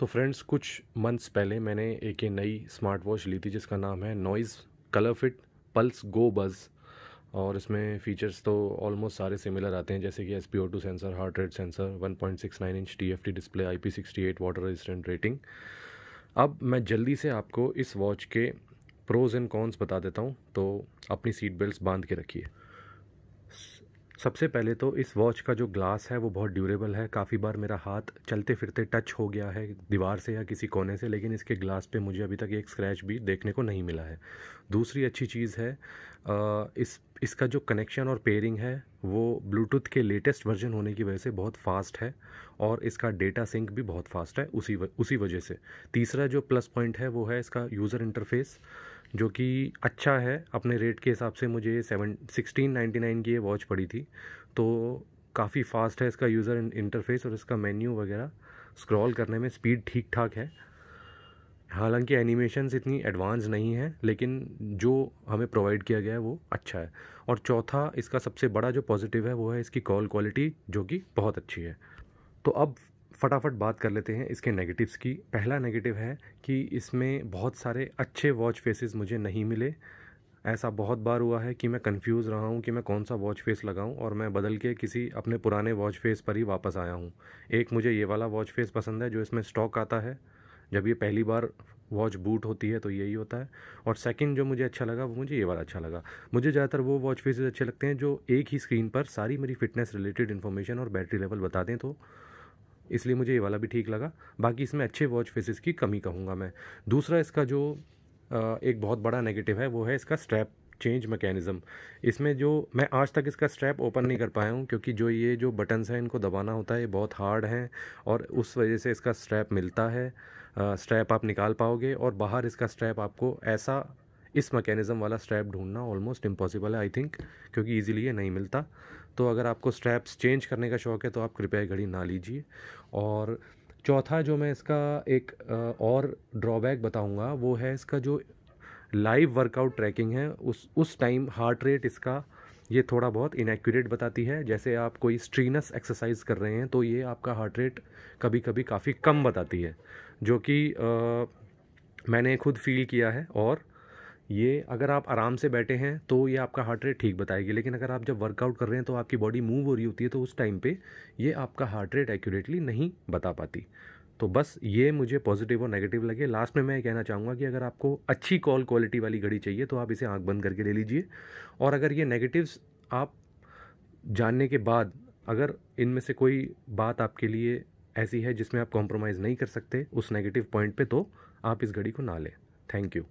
तो फ्रेंड्स कुछ मंथ्स पहले मैंने एक नई स्मार्ट वॉच ली थी जिसका नाम है Noise Color Fit Pulse Go Buzz और इसमें फ़ीचर्स तो ऑलमोस्ट सारे सिमिलर आते हैं जैसे कि S P O two sensor heart rate sensor 1.69 inch T F T display I P sixty eight water resistant rating अब मैं जल्दी से आपको इस वॉच के प्रोज़ एंड कॉन्स बता देता हूँ तो अपनी सीट बेल्ट बांध के रखिए सबसे पहले तो इस वॉच का जो ग्लास है वो बहुत ड्यूरेबल है काफ़ी बार मेरा हाथ चलते फिरते टच हो गया है दीवार से या किसी कोने से लेकिन इसके ग्लास पे मुझे अभी तक एक स्क्रैच भी देखने को नहीं मिला है दूसरी अच्छी चीज़ है इस इसका जो कनेक्शन और पेयरिंग है वो ब्लूटूथ के लेटेस्ट वर्जन होने की वजह से बहुत फास्ट है और इसका डेटा सिंक भी बहुत फास्ट है उसी व, उसी वजह से तीसरा जो प्लस पॉइंट है वो है इसका यूज़र इंटरफेस जो कि अच्छा है अपने रेट के हिसाब से मुझे सेवन सिक्सटीन नाइन्टी नाइन की ये वॉच पड़ी थी तो काफ़ी फास्ट है इसका यूज़र इंटरफेस और इसका मेन्यू वगैरह स्क्रॉल करने में स्पीड ठीक ठाक है हालांकि एनिमेशन इतनी एडवांस नहीं है लेकिन जो हमें प्रोवाइड किया गया है वो अच्छा है और चौथा इसका सबसे बड़ा जो पॉजिटिव है वो है इसकी कॉल क्वालिटी जो कि बहुत अच्छी है तो अब फटाफट बात कर लेते हैं इसके नेगेटिव्स की पहला नेगेटिव है कि इसमें बहुत सारे अच्छे वॉच फेसेस मुझे नहीं मिले ऐसा बहुत बार हुआ है कि मैं कंफ्यूज रहा हूँ कि मैं कौन सा वॉच फेस लगाऊँ और मैं बदल के किसी अपने पुराने वॉच फेस पर ही वापस आया हूँ एक मुझे ये वाला वॉच फेस पसंद है जो इसमें स्टॉक आता है जब ये पहली बार वॉच बूट होती है तो यही होता है और सेकंड जो मुझे अच्छा लगा वो मुझे ये वाला अच्छा लगा मुझे ज़्यादातर वो वॉच फेसेस अच्छे लगते हैं जो एक ही स्क्रीन पर सारी मेरी फिटनेस रिलेटेड इन्फॉर्मेशन और बैटरी लेवल बता दें तो इसलिए मुझे ये वाला भी ठीक लगा बाकी इसमें अच्छे वॉच फेसेस की कमी कहूँगा मैं दूसरा इसका जो एक बहुत बड़ा नेगेटिव है वो है इसका स्ट्रैप चेंज मैकेनिज़्म इसमें जो मैं आज तक इसका स्ट्रैप ओपन नहीं कर पाया हूँ क्योंकि जो ये जो बटन्स हैं इनको दबाना होता है ये बहुत हार्ड हैं और उस वजह से इसका स्ट्रैप मिलता है स्ट्रैप आप निकाल पाओगे और बाहर इसका स्ट्रैप आपको ऐसा इस मैकेनिज़्म वाला स्ट्रैप ढूंढना ऑलमोस्ट इम्पॉसिबल है आई थिंक क्योंकि ईजिली ये नहीं मिलता तो अगर आपको स्ट्रैप्स चेंज करने का शौक़ है तो आप कृपया घड़ी ना लीजिए और चौथा जो मैं इसका एक और ड्रॉबैक बताऊंगा वो है इसका जो लाइव वर्कआउट ट्रैकिंग है उस उस टाइम हार्ट रेट इसका ये थोड़ा बहुत इनएक्यूरेट बताती है जैसे आप कोई स्ट्रीनस एक्सरसाइज कर रहे हैं तो ये आपका हार्ट रेट कभी कभी काफ़ी कम बताती है जो कि मैंने खुद फील किया है और ये अगर आप आराम से बैठे हैं तो ये आपका हार्ट रेट ठीक बताएगी लेकिन अगर आप जब वर्कआउट कर रहे हैं तो आपकी बॉडी मूव हो रही होती है तो उस टाइम पे ये आपका हार्ट रेट एक्यूरेटली नहीं बता पाती तो बस ये मुझे पॉजिटिव और नेगेटिव लगे लास्ट में मैं ये कहना चाहूँगा कि अगर आपको अच्छी कॉल क्वालिटी वाली घड़ी चाहिए तो आप इसे आँख बंद करके ले लीजिए और अगर ये नेगेटिव्स आप जानने के बाद अगर इनमें से कोई बात आपके लिए ऐसी है जिसमें आप कॉम्प्रोमाइज़ नहीं कर सकते उस नेगेटिव पॉइंट पे तो आप इस घड़ी को ना लें थैंक यू